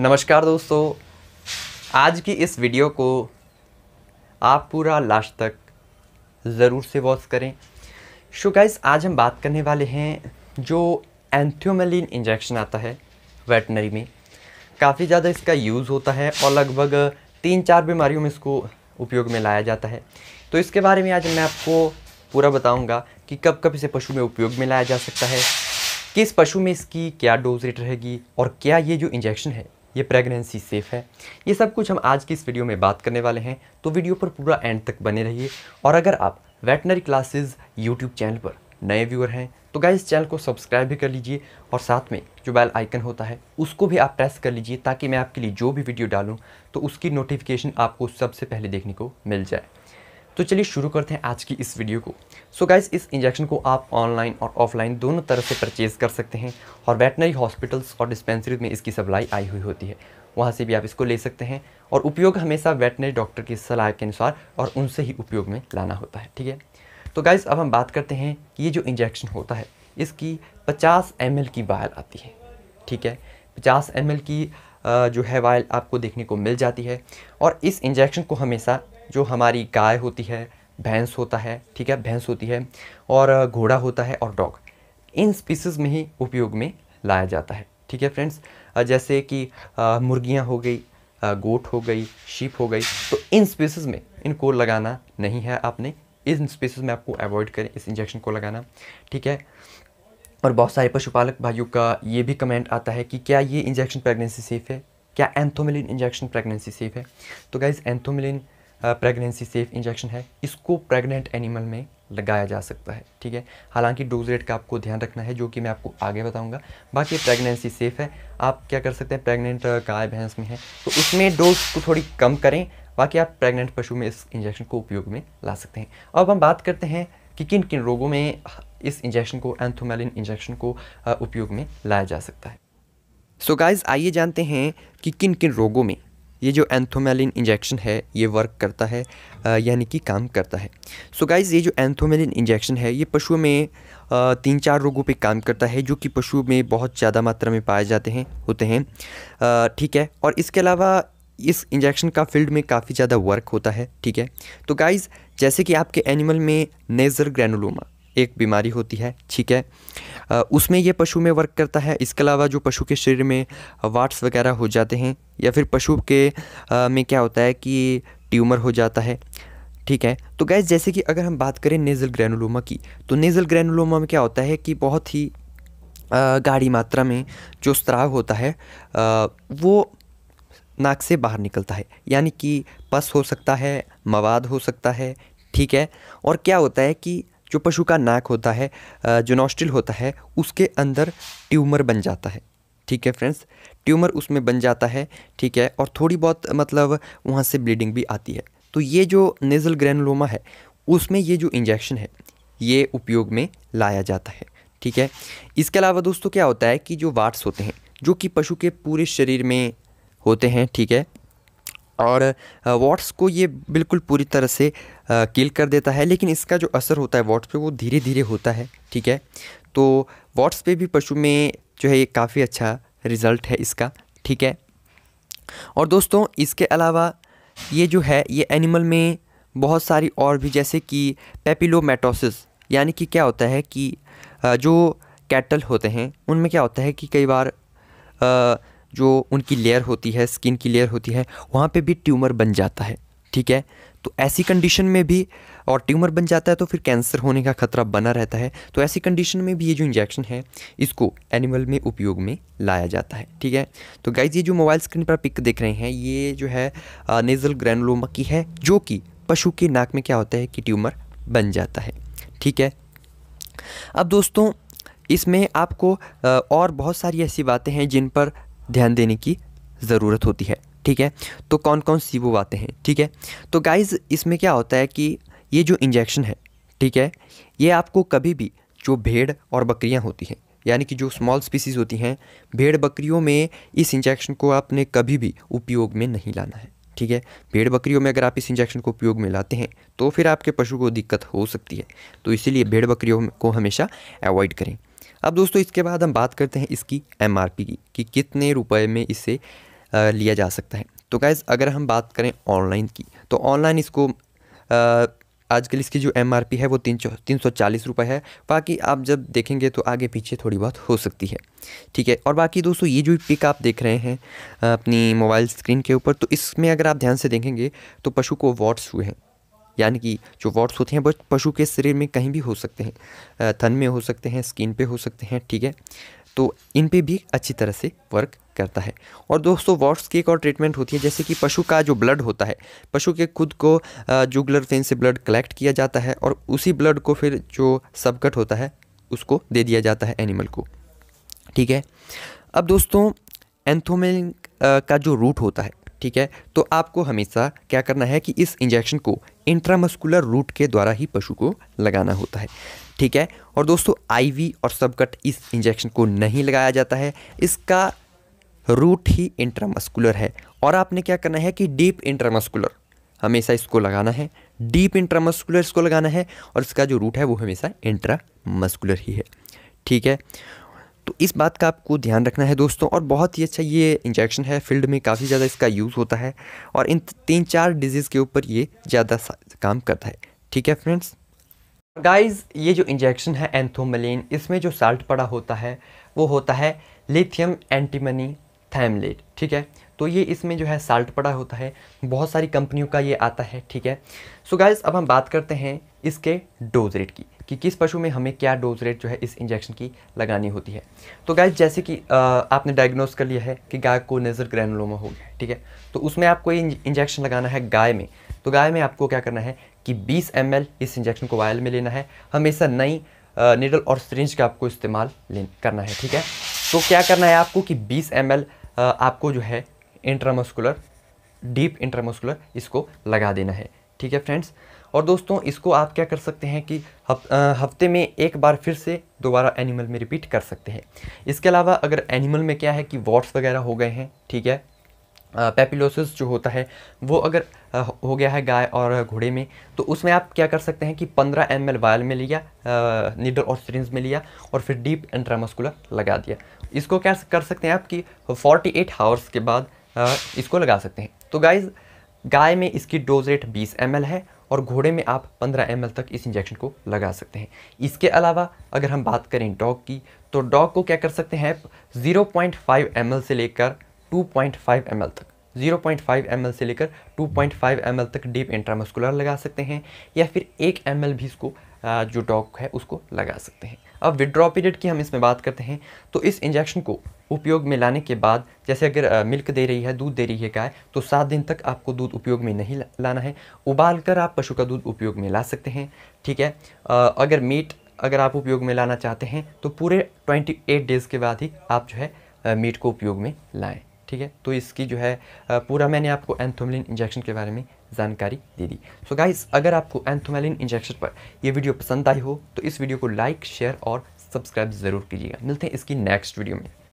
नमस्कार दोस्तों आज की इस वीडियो को आप पूरा लास्ट तक ज़रूर से वॉच करें शो गाइस आज हम बात करने वाले हैं जो एंथ्योमेलिन इंजेक्शन आता है वेटनरी में काफ़ी ज़्यादा इसका यूज़ होता है और लगभग तीन चार बीमारियों में इसको उपयोग में लाया जाता है तो इसके बारे में आज मैं आपको पूरा बताऊंगा कि कब कब इसे पशु में उपयोग में लाया जा सकता है किस पशु में इसकी क्या डोज रेट रहेगी और क्या ये जो इंजेक्शन है ये प्रेगनेंसी सेफ़ है ये सब कुछ हम आज की इस वीडियो में बात करने वाले हैं तो वीडियो पर पूरा एंड तक बने रहिए और अगर आप वेटनरी क्लासेस यूट्यूब चैनल पर नए व्यूअर हैं तो गाइस चैनल को सब्सक्राइब भी कर लीजिए और साथ में जो बेल आइकन होता है उसको भी आप प्रेस कर लीजिए ताकि मैं आपके लिए जो भी वीडियो डालूँ तो उसकी नोटिफिकेशन आपको सबसे पहले देखने को मिल जाए तो चलिए शुरू करते हैं आज की इस वीडियो को सो so गाइज इस इंजेक्शन को आप ऑनलाइन और ऑफलाइन दोनों तरह से परचेज़ कर सकते हैं और वेटनरी हॉस्पिटल्स और डिस्पेंसरीज में इसकी सप्लाई आई हुई होती है वहाँ से भी आप इसको ले सकते हैं और उपयोग हमेशा वेटनरी डॉक्टर की सलाह के अनुसार और उनसे ही उपयोग में लाना होता है ठीक है तो गाइज़ अब हम बात करते हैं कि ये जो इंजेक्शन होता है इसकी 50 एम की वायल आती है ठीक है 50 एम की जो है वायल आपको देखने को मिल जाती है और इस इंजेक्शन को हमेशा जो हमारी गाय होती है भैंस होता है ठीक है भैंस होती है और घोड़ा होता है और डॉग इन स्पीसीज़ में ही उपयोग में लाया जाता है ठीक है फ्रेंड्स जैसे कि मुर्गियाँ हो गई गोट हो गई शीप हो गई तो इन स्पीसीज़ में इनको लगाना नहीं है आपने इन स्पीसीज़ में आपको अवॉइड करें इस इंजेक्शन को लगाना ठीक है और बहुत सारे पशुपालक भाइयों का ये भी कमेंट आता है कि क्या ये इंजेक्शन प्रेगनेंसी सेफ़ है क्या एंथोमिलिन इंजेक्शन प्रेगनेंसी सेफ़ है तो गाइज एंथोमिलिन प्रेगनेंसी सेफ इंजेक्शन है इसको प्रेग्नेंट एनिमल में लगाया जा सकता है ठीक है हालांकि डोज रेट का आपको ध्यान रखना है जो कि मैं आपको आगे बताऊंगा बाकी प्रेगनेंसी सेफ़ है आप क्या कर सकते हैं प्रेग्नेंट गाय भैंस में है तो उसमें डोज को थोड़ी कम करें बाकी आप प्रेग्नेंट पशु में इस इंजेक्शन को उपयोग में ला सकते हैं अब हम बात करते हैं कि किन किन रोगों में इस इंजेक्शन को एंथोमेलिन इंजेक्शन को उपयोग में लाया जा सकता है सो so गाइज आइए जानते हैं कि किन किन रोगों में ये जो एंथोमेलिन इंजेक्शन है ये वर्क करता है यानी कि काम करता है सो so गाइज़ ये जो एंथोमेलिन इंजेक्शन है ये पशुओं में तीन चार रोगों पे काम करता है जो कि पशु में बहुत ज़्यादा मात्रा में पाए जाते हैं होते हैं ठीक है और इसके अलावा इस इंजेक्शन का फील्ड में काफ़ी ज़्यादा वर्क होता है ठीक है तो गाइज़ जैसे कि आपके एनिमल में नेज़र ग्रैनुलोमा एक बीमारी होती है ठीक है उसमें ये पशु में वर्क करता है इसके अलावा जो पशु के शरीर में वाट्स वगैरह हो जाते हैं या फिर पशु के में क्या होता है कि ट्यूमर हो जाता है ठीक है तो गैस जैसे कि अगर हम बात करें नेज़ल ग्रैनुलोमा की तो नेज़ल ग्रैनुलोमा में क्या होता है कि बहुत ही गाढ़ी मात्रा में जो स्त्राव होता है वो नाक से बाहर निकलता है यानी कि पस हो सकता है मवाद हो सकता है ठीक है और क्या होता है कि जो पशु का नाक होता है जो नॉस्ट्रिल होता है उसके अंदर ट्यूमर बन जाता है ठीक है फ्रेंड्स ट्यूमर उसमें बन जाता है ठीक है और थोड़ी बहुत मतलब वहाँ से ब्लीडिंग भी आती है तो ये जो नेज़ल ग्रैनुलोमा है उसमें ये जो इंजेक्शन है ये उपयोग में लाया जाता है ठीक है इसके अलावा दोस्तों क्या होता है कि जो वाट्स होते हैं जो कि पशु के पूरे शरीर में होते हैं ठीक है और वॉट्स को ये बिल्कुल पूरी तरह से किल कर देता है लेकिन इसका जो असर होता है वॉट्स पे वो धीरे धीरे होता है ठीक है तो वॉट्स पे भी पशु में जो है ये काफ़ी अच्छा रिज़ल्ट है इसका ठीक है और दोस्तों इसके अलावा ये जो है ये एनिमल में बहुत सारी और भी जैसे कि पेपिलोमेटोसिस यानी कि क्या होता है कि जो कैटल होते हैं उनमें क्या होता है कि कई बार आ, जो उनकी लेयर होती है स्किन की लेयर होती है वहाँ पे भी ट्यूमर बन जाता है ठीक है तो ऐसी कंडीशन में भी और ट्यूमर बन जाता है तो फिर कैंसर होने का खतरा बना रहता है तो ऐसी कंडीशन में भी ये जो इंजेक्शन है इसको एनिमल में उपयोग में लाया जाता है ठीक है तो गाइज ये जो मोबाइल स्क्रीन पर पिक देख रहे हैं ये जो है नेज़ल ग्रैनलोमा की है जो कि पशु के नाक में क्या होता है कि ट्यूमर बन जाता है ठीक है अब दोस्तों इसमें आपको और बहुत सारी ऐसी बातें हैं जिन पर ध्यान देने की ज़रूरत होती है ठीक है तो कौन कौन सी वो बातें हैं ठीक है तो गाइज़ इसमें क्या होता है कि ये जो इंजेक्शन है ठीक है ये आपको कभी भी जो भेड़ और बकरियाँ होती हैं यानी कि जो स्मॉल स्पीसीज़ होती हैं भेड़ बकरियों में इस इंजेक्शन को आपने कभी भी उपयोग में नहीं लाना है ठीक है भेड़ बकरियों में अगर आप इस इंजेक्शन को उपयोग में लाते हैं तो फिर आपके पशु को दिक्कत हो सकती है तो इसीलिए भेड़ बकरियों को हमेशा अवॉइड करें अब दोस्तों इसके बाद हम बात करते हैं इसकी एम की कि कितने रुपए में इसे लिया जा सकता है तो गैज़ अगर हम बात करें ऑनलाइन की तो ऑनलाइन इसको आजकल इसकी जो एम है वो तीन तीन सौ चालीस रुपये है बाकी आप जब देखेंगे तो आगे पीछे थोड़ी बहुत हो सकती है ठीक है और बाकी दोस्तों ये जो पिक आप देख रहे हैं अपनी मोबाइल स्क्रीन के ऊपर तो इसमें अगर आप ध्यान से देखेंगे तो पशु को वॉट्स हुए हैं यानी कि जो वॉट्स होते हैं बस पशु के शरीर में कहीं भी हो सकते हैं थन में हो सकते हैं स्किन पे हो सकते हैं ठीक है तो इन पे भी अच्छी तरह से वर्क करता है और दोस्तों वॉट्स की एक और ट्रीटमेंट होती है जैसे कि पशु का जो ब्लड होता है पशु के खुद को जुगलर फेन से ब्लड कलेक्ट किया जाता है और उसी ब्लड को फिर जो सबकट होता है उसको दे दिया जाता है एनिमल को ठीक है अब दोस्तों एंथोमिन का जो रूट होता है ठीक है तो आपको हमेशा क्या करना है कि इस इंजेक्शन को इंट्रामस्कुलर रूट के द्वारा ही पशु को लगाना होता है ठीक है और दोस्तों आईवी और सबकट इस इंजेक्शन को नहीं लगाया जाता है इसका रूट ही इंट्रामस्कुलर है और आपने क्या करना है कि डीप इंट्रामस्कुलर हमेशा इसको लगाना है डीप इंट्रामस्कुलर इसको लगाना है और इसका जो रूट है वो हमेशा इंट्रामस्कुलर ही है ठीक है तो इस बात का आपको ध्यान रखना है दोस्तों और बहुत ही अच्छा ये इंजेक्शन है फील्ड में काफ़ी ज़्यादा इसका यूज़ होता है और इन तीन चार डिजीज़ के ऊपर ये ज़्यादा काम करता है ठीक है फ्रेंड्स गाइस ये जो इंजेक्शन है एंथोमलिन इसमें जो साल्ट पड़ा होता है वो होता है लिथियम एंटीमनी थैमलेट ठीक है तो ये इसमें जो है साल्ट पड़ा होता है बहुत सारी कंपनियों का ये आता है ठीक है सो so अब हम बात करते हैं इसके डोज रेट की कि किस पशु में हमें क्या डोज रेट जो है इस इंजेक्शन की लगानी होती है तो गाय जैसे कि आपने डायग्नोस कर लिया है कि गाय को नेजर ग्रैनुलोमा हो गया ठीक है तो उसमें आपको ये इंजेक्शन लगाना है गाय में तो गाय में आपको क्या करना है कि 20 एम इस इंजेक्शन को वायल में लेना है हमेशा नई नीडल और सरिंज का आपको इस्तेमाल करना है ठीक है तो क्या करना है आपको कि 20 एम आपको जो है इंट्रामस्कुलर डीप इंट्रामस्कुलर इसको लगा देना है ठीक है फ्रेंड्स और दोस्तों इसको आप क्या कर सकते हैं कि हफ, आ, हफ्ते में एक बार फिर से दोबारा एनिमल में रिपीट कर सकते हैं इसके अलावा अगर एनिमल में क्या है कि वॉट्स वगैरह हो गए हैं ठीक है पेपिलोसिस जो होता है वो अगर हो गया है गाय और घोड़े में तो उसमें आप क्या कर सकते हैं कि 15 एम एल वायल में लिया निडल और सिरिंज में लिया और फिर डीप एंट्रामस्कुलर लगा दिया इसको क्या कर सकते हैं आप कि 48 एट आवर्स के बाद इसको लगा सकते हैं तो गाइज गाय में इसकी डोज रेट 20 एम है और घोड़े में आप 15 एम तक इस इंजेक्शन को लगा सकते हैं इसके अलावा अगर हम बात करें डॉग की तो डॉग को क्या कर सकते हैं आप ज़ीरो पॉइंट से लेकर टू पॉइंट तक 0.5 पॉइंट से लेकर 2.5 पॉइंट तक डीप इंट्रामस्कुलर लगा सकते हैं या फिर एक एम भी इसको जो डॉग है उसको लगा सकते हैं अब विड्रॉ पीरियड की हम इसमें बात करते हैं तो इस इंजेक्शन को उपयोग में लाने के बाद जैसे अगर आ, मिल्क दे रही है दूध दे रही है गाय तो सात दिन तक आपको दूध उपयोग में नहीं लाना है उबाल कर आप पशु का दूध उपयोग में ला सकते हैं ठीक है आ, अगर मीट अगर आप उपयोग में लाना चाहते हैं तो पूरे ट्वेंटी एट डेज़ के बाद ही आप जो है मीट को उपयोग में लाएँ ठीक है तो इसकी जो है पूरा मैंने आपको एंथोमलिन इंजेक्शन के बारे में जानकारी दे दी सो so गाइस अगर आपको एंथोमेलिन इंजेक्शन पर ये वीडियो पसंद आई हो तो इस वीडियो को लाइक शेयर और सब्सक्राइब ज़रूर कीजिएगा मिलते हैं इसकी नेक्स्ट वीडियो में